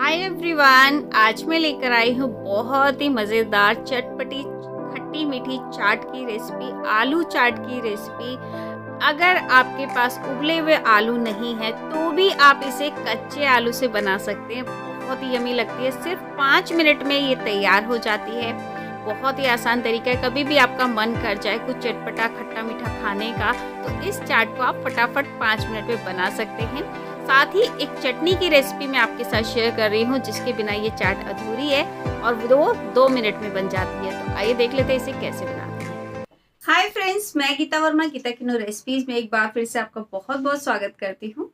hi everyone आज मैं लेकर आई हूँ बहुत ही मज़ेदार चटपटी खट्टी मीठी चाट की रेसिपी आलू चाट की रेसिपी अगर आपके पास उबले हुए आलू नहीं है तो भी आप इसे कच्चे आलू से बना सकते हैं बहुत ही यमी लगती है सिर्फ पाँच मिनट में ये तैयार हो जाती है बहुत ही आसान तरीका है कभी भी आपका मन कर जाए कुछ चटपटा खट्टा मीठा खाने का तो इस चाट को आप फटाफट पाँच मिनट में बना सकते हैं साथ ही एक चटनी की रेसिपी मैं आपके साथ शेयर कर रही हूँ जिसके बिना ये चाट अधूरी है और वो दो मिनट में बन जाती है तो आइए देख लेते हैं इसे कैसे बनाते हैं हाय फ्रेंड्स मैं गीता वर्मा गीता किनो रेसिपीज में एक बार फिर से आपका बहुत बहुत स्वागत करती हूँ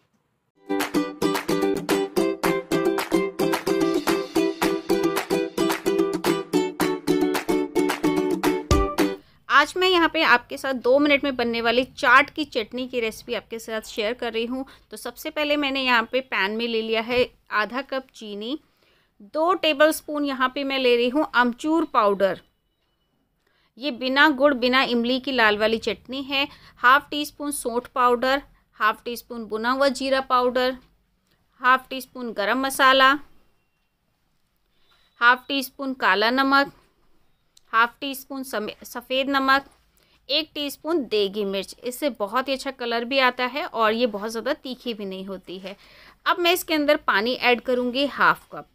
आज मैं यहाँ पे आपके साथ दो मिनट में बनने वाली चाट की चटनी की रेसिपी आपके साथ शेयर कर रही हूँ तो सबसे पहले मैंने यहाँ पे पैन में ले लिया है आधा कप चीनी दो टेबल स्पून यहाँ पर मैं ले रही हूँ अमचूर पाउडर ये बिना गुड़ बिना इमली की लाल वाली चटनी है हाफ़ टी स्पून सोंठ पाउडर हाफ़ टी स्पून बुना हुआ जीरा पाउडर हाफ़ टी स्पून गरम मसाला हाफ़ टी स्पून काला नमक हाफ टी स्पून सफ़ेद नमक एक टीस्पून देगी मिर्च इससे बहुत ही अच्छा कलर भी आता है और ये बहुत ज़्यादा तीखी भी नहीं होती है अब मैं इसके अंदर पानी ऐड करूँगी हाफ कप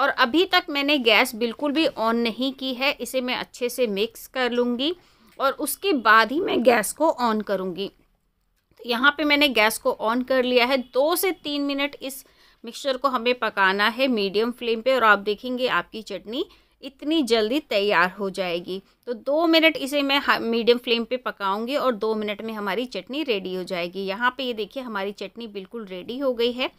और अभी तक मैंने गैस बिल्कुल भी ऑन नहीं की है इसे मैं अच्छे से मिक्स कर लूँगी और उसके बाद ही मैं गैस को ऑन करूँगी तो यहाँ पे मैंने गैस को ऑन कर लिया है दो से तीन मिनट इस मिक्सचर को हमें पकाना है मीडियम फ्लेम पर और आप देखेंगे आपकी चटनी इतनी जल्दी तैयार हो जाएगी तो दो मिनट इसे मैं मीडियम फ्लेम पे पकाऊंगी और दो मिनट में हमारी चटनी रेडी हो जाएगी यहाँ पे ये देखिए हमारी चटनी बिल्कुल रेडी हो गई है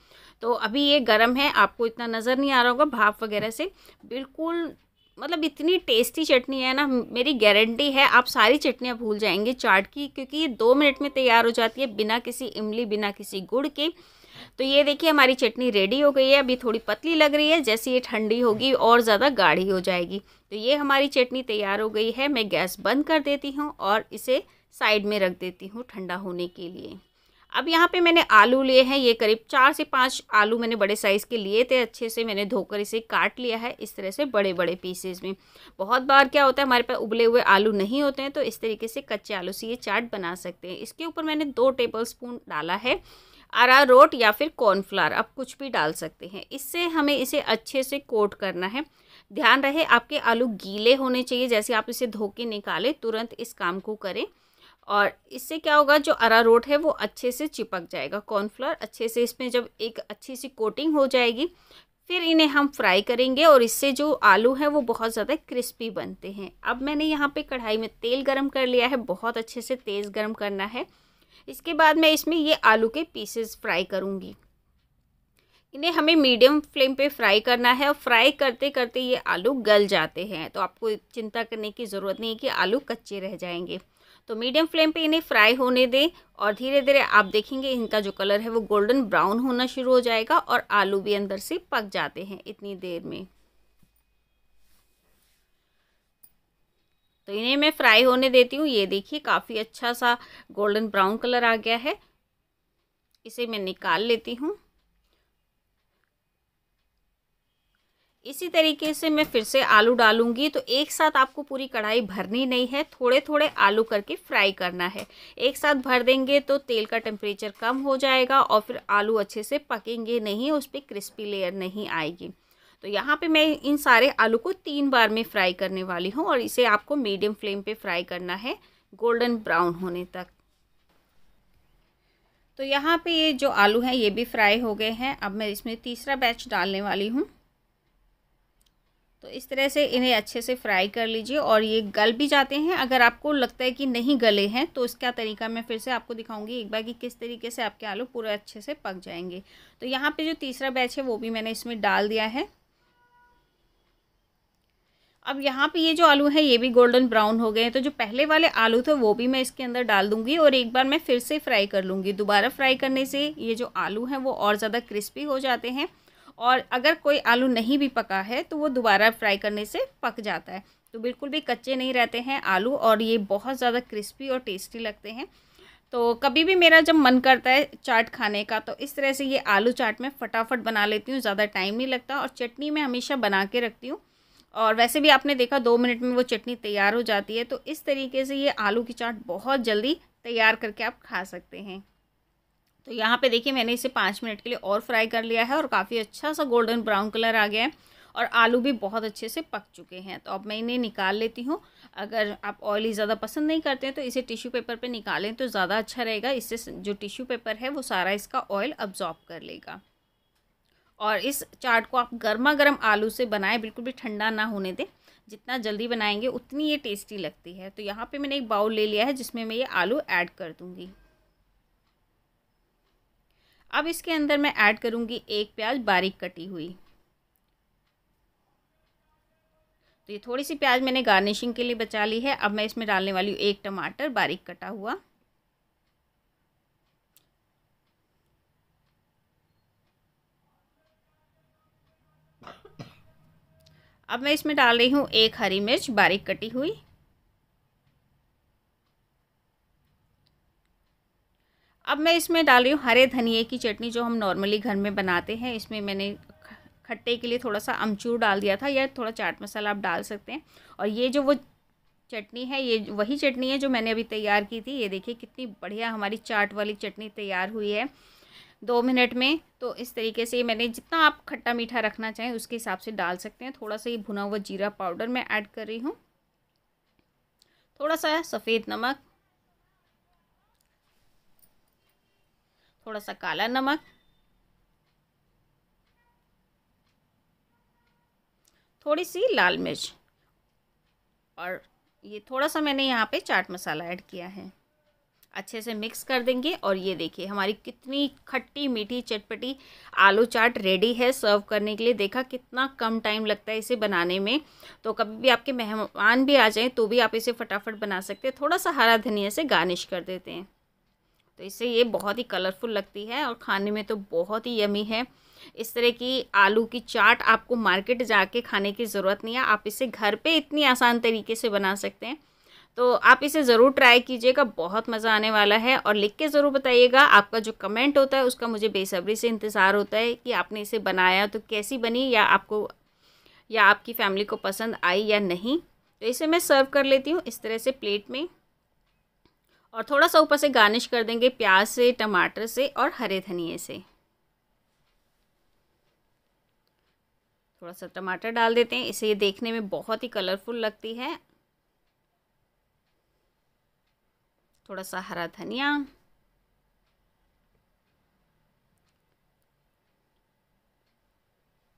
तो अभी ये गर्म है आपको इतना नज़र नहीं आ रहा होगा भाप वगैरह से बिल्कुल मतलब इतनी टेस्टी चटनी है ना मेरी गारंटी है आप सारी चटनियाँ भूल जाएंगे चाट की क्योंकि ये दो मिनट में तैयार हो जाती है बिना किसी इमली बिना किसी गुड़ के तो ये देखिए हमारी चटनी रेडी हो गई है अभी थोड़ी पतली लग रही है जैसे ये ठंडी होगी और ज़्यादा गाढ़ी हो जाएगी तो ये हमारी चटनी तैयार हो गई है मैं गैस बंद कर देती हूँ और इसे साइड में रख देती हूँ ठंडा होने के लिए अब यहाँ पे मैंने आलू लिए हैं ये करीब चार से पाँच आलू मैंने बड़े साइज़ के लिए थे अच्छे से मैंने धोकर इसे काट लिया है इस तरह से बड़े बड़े पीसेज में बहुत बार क्या होता है हमारे पास उबले हुए आलू नहीं होते हैं तो इस तरीके से कच्चे आलू से ये चाट बना सकते हैं इसके ऊपर मैंने दो टेबल स्पून डाला है अरारोट या फिर कॉर्नफ्लावर आप कुछ भी डाल सकते हैं इससे हमें इसे अच्छे से कोट करना है ध्यान रहे आपके आलू गीले होने चाहिए जैसे आप इसे धो के निकालें तुरंत इस काम को करें और इससे क्या होगा जो अरारोट है वो अच्छे से चिपक जाएगा कॉर्नफ्लावर अच्छे से इसमें जब एक अच्छी सी कोटिंग हो जाएगी फिर इन्हें हम फ्राई करेंगे और इससे जो आलू हैं वो बहुत ज़्यादा क्रिस्पी बनते हैं अब मैंने यहाँ पे कढ़ाई में तेल गरम कर लिया है बहुत अच्छे से तेज़ गरम करना है इसके बाद मैं इसमें ये आलू के पीसेस फ्राई करूँगी इन्हें हमें मीडियम फ्लेम पे फ्राई करना है और फ्राई करते करते ये आलू गल जाते हैं तो आपको चिंता करने की ज़रूरत नहीं है कि आलू कच्चे रह जाएंगे तो मीडियम फ्लेम पे इन्हें फ्राई होने दें और धीरे धीरे आप देखेंगे इनका जो कलर है वो गोल्डन ब्राउन होना शुरू हो जाएगा और आलू भी अंदर से पक जाते हैं इतनी देर में तो इन्हें मैं फ्राई होने देती हूँ ये देखिए काफ़ी अच्छा सा गोल्डन ब्राउन कलर आ गया है इसे मैं निकाल लेती हूँ इसी तरीके से मैं फिर से आलू डालूंगी तो एक साथ आपको पूरी कढ़ाई भरनी नहीं है थोड़े थोड़े आलू करके फ्राई करना है एक साथ भर देंगे तो तेल का टेम्परेचर कम हो जाएगा और फिर आलू अच्छे से पकेंगे नहीं उस पर क्रिस्पी लेयर नहीं आएगी तो यहाँ पे मैं इन सारे आलू को तीन बार में फ्राई करने वाली हूँ और इसे आपको मीडियम फ्लेम पे फ्राई करना है गोल्डन ब्राउन होने तक तो यहाँ पे ये जो आलू हैं ये भी फ्राई हो गए हैं अब मैं इसमें तीसरा बैच डालने वाली हूँ तो इस तरह से इन्हें अच्छे से फ्राई कर लीजिए और ये गल भी जाते हैं अगर आपको लगता है कि नहीं गले हैं तो इसका तरीका मैं फिर से आपको दिखाऊंगी एक बार कि किस तरीके से आपके आलू पूरे अच्छे से पक जाएंगे तो यहाँ पे जो तीसरा बैच है वो भी मैंने इसमें डाल दिया है अब यहाँ पे ये जो आलू है ये भी गोल्डन ब्राउन हो गए हैं तो जो पहले वाले आलू थे वो भी मैं इसके अंदर डाल दूंगी और एक बार मैं फिर से फ्राई कर लूँगी दोबारा फ्राई करने से ये जो आलू हैं वो और ज़्यादा क्रिस्पी हो जाते हैं और अगर कोई आलू नहीं भी पका है तो वो दोबारा फ्राई करने से पक जाता है तो बिल्कुल भी कच्चे नहीं रहते हैं आलू और ये बहुत ज़्यादा क्रिस्पी और टेस्टी लगते हैं तो कभी भी मेरा जब मन करता है चाट खाने का तो इस तरह से ये आलू चाट मैं फटाफट बना लेती हूँ ज़्यादा टाइम नहीं लगता और चटनी मैं हमेशा बना के रखती हूँ और वैसे भी आपने देखा दो मिनट में वो चटनी तैयार हो जाती है तो इस तरीके से ये आलू की चाट बहुत जल्दी तैयार करके आप खा सकते हैं तो यहाँ पे देखिए मैंने इसे पाँच मिनट के लिए और फ्राई कर लिया है और काफ़ी अच्छा सा गोल्डन ब्राउन कलर आ गया है और आलू भी बहुत अच्छे से पक चुके हैं तो अब मैं इन्हें निकाल लेती हूँ अगर आप ऑयली ज़्यादा पसंद नहीं करते हैं तो इसे टिश्यू पेपर पे निकालें तो ज़्यादा अच्छा रहेगा इससे जो टिश्यू पेपर है वो सारा इसका ऑयल अब्जॉर्ब कर लेगा और इस चाट को आप गर्मा गर्म आलू से बनाएं बिल्कुल भी ठंडा ना होने दें जितना जल्दी बनाएंगे उतनी ये टेस्टी लगती है तो यहाँ पे मैंने एक बाउल ले लिया है जिसमें मैं ये आलू ऐड कर दूँगी अब इसके अंदर मैं ऐड करूँगी एक प्याज बारीक कटी हुई तो ये थोड़ी सी प्याज मैंने गार्निशिंग के लिए बचा ली है अब मैं इसमें डालने वाली हूँ एक टमाटर बारीक कटा हुआ अब मैं इसमें डाल रही हूँ एक हरी मिर्च बारीक कटी हुई अब मैं इसमें डाल रही हूँ हरे धनिए की चटनी जो हम नॉर्मली घर में बनाते हैं इसमें मैंने खट्टे के लिए थोड़ा सा अमचूर डाल दिया था या थोड़ा चाट मसाला आप डाल सकते हैं और ये जो वो चटनी है ये वही चटनी है जो मैंने अभी तैयार की थी ये देखिए कितनी बढ़िया हमारी चाट वाली चटनी तैयार हुई है दो मिनट में तो इस तरीके से मैंने जितना आप खट्टा मीठा रखना चाहें उसके हिसाब से डाल सकते हैं थोड़ा सा ये भुना हुआ जीरा पाउडर मैं ऐड कर रही हूँ थोड़ा सा सफ़ेद नमक थोड़ा सा काला नमक थोड़ी सी लाल मिर्च और ये थोड़ा सा मैंने यहाँ पे चाट मसाला ऐड किया है अच्छे से मिक्स कर देंगे और ये देखिए हमारी कितनी खट्टी मीठी चटपटी आलू चाट रेडी है सर्व करने के लिए देखा कितना कम टाइम लगता है इसे बनाने में तो कभी भी आपके मेहमान भी आ जाएं तो भी आप इसे फटाफट बना सकते हैं थोड़ा सा हरा धनिया से गार्निश कर देते हैं तो इससे ये बहुत ही कलरफुल लगती है और खाने में तो बहुत ही यमी है इस तरह की आलू की चाट आपको मार्केट जाके खाने की ज़रूरत नहीं है आप इसे घर पर इतनी आसान तरीके से बना सकते हैं तो आप इसे ज़रूर ट्राई कीजिएगा बहुत मज़ा आने वाला है और लिख के ज़रूर बताइएगा आपका जो कमेंट होता है उसका मुझे बेसब्री से इंतज़ार होता है कि आपने इसे बनाया तो कैसी बनी या आपको या आपकी फैमिली को पसंद आई या नहीं तो इसे मैं सर्व कर लेती हूँ इस तरह से प्लेट में और थोड़ा सा ऊपर से गार्निश कर देंगे प्याज से टमाटर से और हरे धनिए से थोड़ा सा टमाटर डाल देते हैं इसे ये देखने में बहुत ही कलरफुल लगती है थोड़ा सा हरा धनिया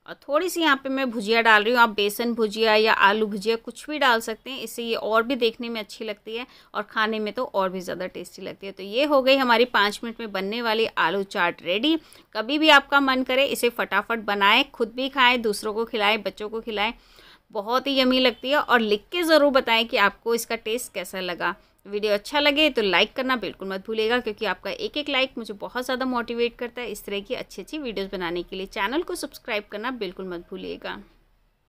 और थोड़ी सी यहाँ पे मैं भुजिया डाल रही हूँ आप बेसन भुजिया या आलू भुजिया कुछ भी डाल सकते हैं इससे ये और भी देखने में अच्छी लगती है और खाने में तो और भी ज़्यादा टेस्टी लगती है तो ये हो गई हमारी पाँच मिनट में बनने वाली आलू चाट रेडी कभी भी आपका मन करे इसे फटाफट बनाएं खुद भी खाएँ दूसरों को खिलाएँ बच्चों को खिलाएँ बहुत ही यमी लगती है और लिख के ज़रूर बताएं कि आपको इसका टेस्ट कैसा लगा वीडियो अच्छा लगे तो लाइक करना बिल्कुल मत भूलेगा क्योंकि आपका एक एक लाइक मुझे बहुत ज़्यादा मोटिवेट करता है इस तरह की अच्छी अच्छी वीडियोज़ बनाने के लिए चैनल को सब्सक्राइब करना बिल्कुल मत भूलिएगा